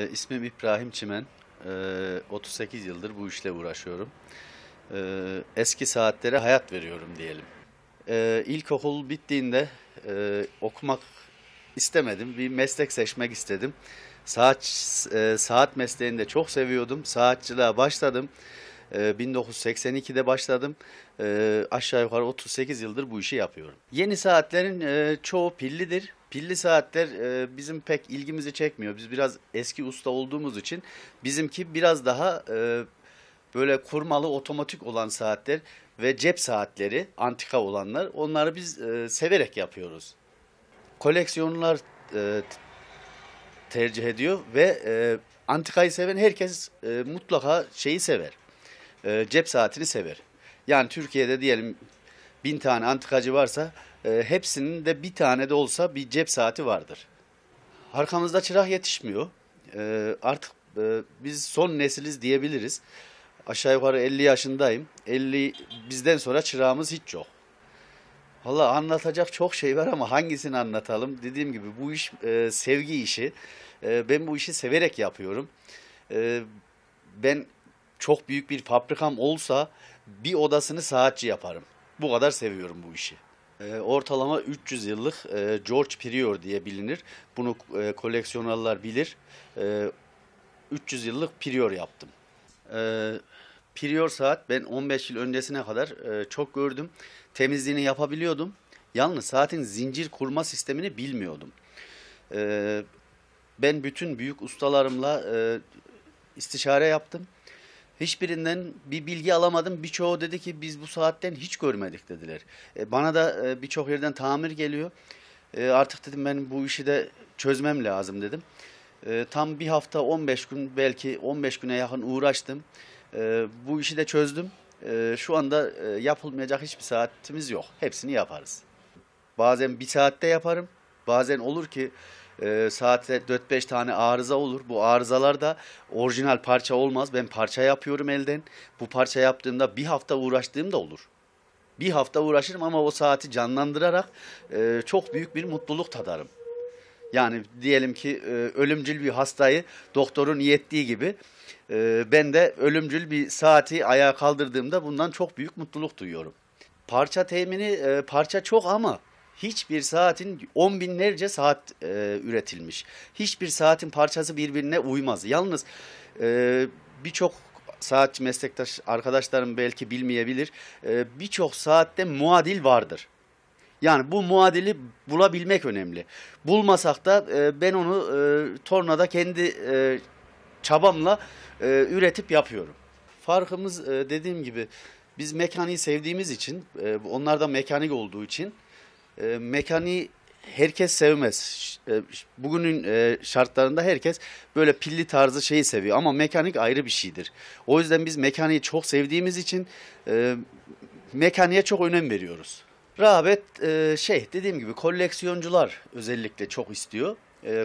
Ee, ismim İbrahim Çimen. 38 ee, yıldır bu işle uğraşıyorum. Ee, eski saatlere hayat veriyorum diyelim. İlkokul bittiğinde e, okumak istemedim. Bir meslek seçmek istedim. Saat, e, saat mesleğini de çok seviyordum. Saatçılığa başladım. 1982'de başladım. Aşağı yukarı 38 yıldır bu işi yapıyorum. Yeni saatlerin e, çoğu pillidir. Pilli saatler e, bizim pek ilgimizi çekmiyor. Biz biraz eski usta olduğumuz için bizimki biraz daha e, böyle kurmalı otomatik olan saatler ve cep saatleri antika olanlar onları biz e, severek yapıyoruz. Koleksiyonlar e, tercih ediyor ve e, antikayı seven herkes e, mutlaka şeyi sever. E, cep saatini sever. Yani Türkiye'de diyelim bin tane antikacı varsa e, hepsinin de bir tane de olsa bir cep saati vardır. Arkamızda çırak yetişmiyor. E, artık e, biz son nesiliz diyebiliriz. Aşağı yukarı 50 yaşındayım. 50 bizden sonra çırağımız hiç yok. Valla anlatacak çok şey var ama hangisini anlatalım? Dediğim gibi bu iş e, sevgi işi. E, ben bu işi severek yapıyorum. E, ben çok büyük bir fabrikam olsa bir odasını saatçi yaparım. Bu kadar seviyorum bu işi. Ee, ortalama 300 yıllık e, George Prior diye bilinir. Bunu e, koleksiyonellar bilir. 300 e, yıllık Prior yaptım. Prior saat ben 15 yıl öncesine kadar çok gördüm. Temizliğini yapabiliyordum. Yalnız saatin zincir kurma sistemini bilmiyordum. Ben bütün büyük ustalarımla istişare yaptım. Hiçbirinden bir bilgi alamadım. Birçoğu dedi ki biz bu saatten hiç görmedik dediler. E, bana da e, birçok yerden tamir geliyor. E, artık dedim ben bu işi de çözmem lazım dedim. E, tam bir hafta 15 gün belki 15 güne yakın uğraştım. E, bu işi de çözdüm. E, şu anda e, yapılmayacak hiçbir saatimiz yok. Hepsini yaparız. Bazen bir saatte yaparım. Bazen olur ki e, ee, saatte 4-5 tane arıza olur. Bu arızalar da orijinal parça olmaz. Ben parça yapıyorum elden. Bu parça yaptığımda bir hafta uğraştığım da olur. Bir hafta uğraşırım ama o saati canlandırarak e, çok büyük bir mutluluk tadarım. Yani diyelim ki e, ölümcül bir hastayı doktorun yettiği gibi e, ben de ölümcül bir saati ayağa kaldırdığımda bundan çok büyük mutluluk duyuyorum. Parça temini e, parça çok ama Hiçbir saatin on binlerce saat e, üretilmiş. Hiçbir saatin parçası birbirine uymaz. Yalnız e, birçok saatçi meslektaş arkadaşlarım belki bilmeyebilir. E, birçok saatte muadil vardır. Yani bu muadili bulabilmek önemli. Bulmasak da e, ben onu e, tornada kendi e, çabamla e, üretip yapıyorum. Farkımız e, dediğim gibi biz mekaniği sevdiğimiz için, e, onlar da mekanik olduğu için e, mekaniği herkes sevmez. E, bugünün e, şartlarında herkes böyle pilli tarzı şeyi seviyor ama mekanik ayrı bir şeydir. O yüzden biz mekaniği çok sevdiğimiz için e, mekaniğe çok önem veriyoruz. Rağbet şey dediğim gibi koleksiyoncular özellikle çok istiyor.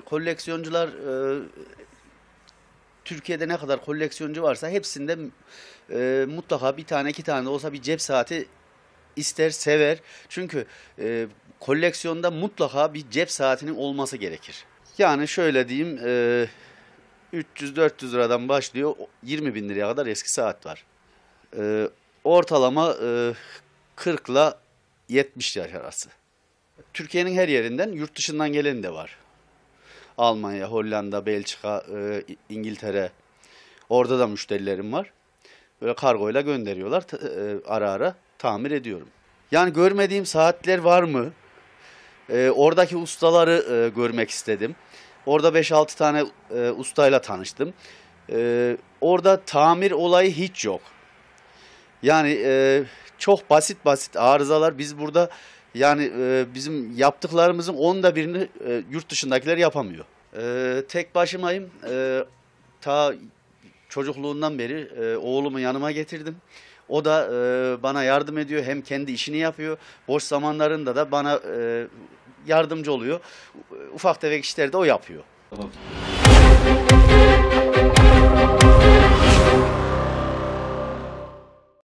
Koleksiyoncular Türkiye'de ne kadar koleksiyoncu varsa hepsinde mutlaka bir tane iki tane olsa bir cep saati ister, sever. Çünkü e, koleksiyonda mutlaka bir cep saatinin olması gerekir. Yani şöyle diyeyim e, 300-400 liradan başlıyor 20 bin liraya kadar eski saat var. E, ortalama e, 40 ile 70 yaş arası. Türkiye'nin her yerinden yurt dışından gelen de var. Almanya, Hollanda, Belçika, e, İngiltere orada da müşterilerim var böyle kargoyla gönderiyorlar. E, ara ara tamir ediyorum. Yani görmediğim saatler var mı? E, oradaki ustaları e, görmek istedim. Orada 5-6 tane e, ustayla tanıştım. E, orada tamir olayı hiç yok. Yani e, çok basit basit arızalar. Biz burada yani e, bizim yaptıklarımızın onda birini e, yurt dışındakiler yapamıyor. E, tek başımayım. E, ta çocukluğundan beri e, oğlumu yanıma getirdim. O da e, bana yardım ediyor. Hem kendi işini yapıyor. Boş zamanlarında da bana e, yardımcı oluyor. Ufak tefek işleri de o yapıyor. Tamam.